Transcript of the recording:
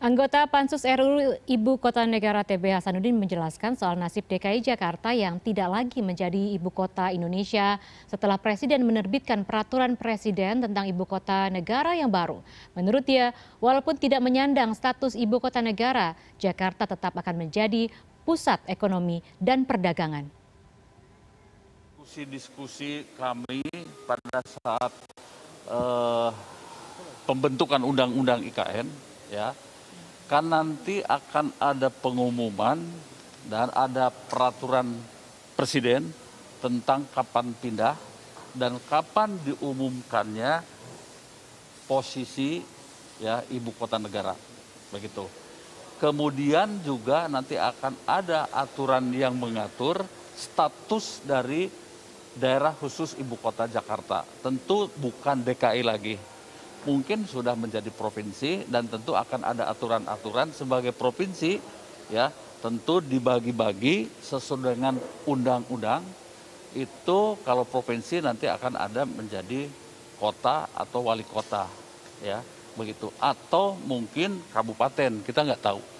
Anggota Pansus RUU Ibu Kota Negara TB Hasanuddin menjelaskan soal nasib DKI Jakarta yang tidak lagi menjadi ibu kota Indonesia setelah Presiden menerbitkan peraturan Presiden tentang ibu kota negara yang baru. Menurut dia, walaupun tidak menyandang status ibu kota negara, Jakarta tetap akan menjadi pusat ekonomi dan perdagangan. Diskusi-diskusi kami pada saat uh, pembentukan undang-undang IKN, ya kan nanti akan ada pengumuman dan ada peraturan presiden tentang kapan pindah dan kapan diumumkannya posisi ya ibu kota negara begitu. Kemudian juga nanti akan ada aturan yang mengatur status dari daerah khusus ibu kota Jakarta. Tentu bukan DKI lagi mungkin sudah menjadi provinsi dan tentu akan ada aturan-aturan sebagai provinsi ya tentu dibagi-bagi sesuai dengan undang-undang itu kalau provinsi nanti akan ada menjadi kota atau wali kota ya begitu atau mungkin kabupaten kita nggak tahu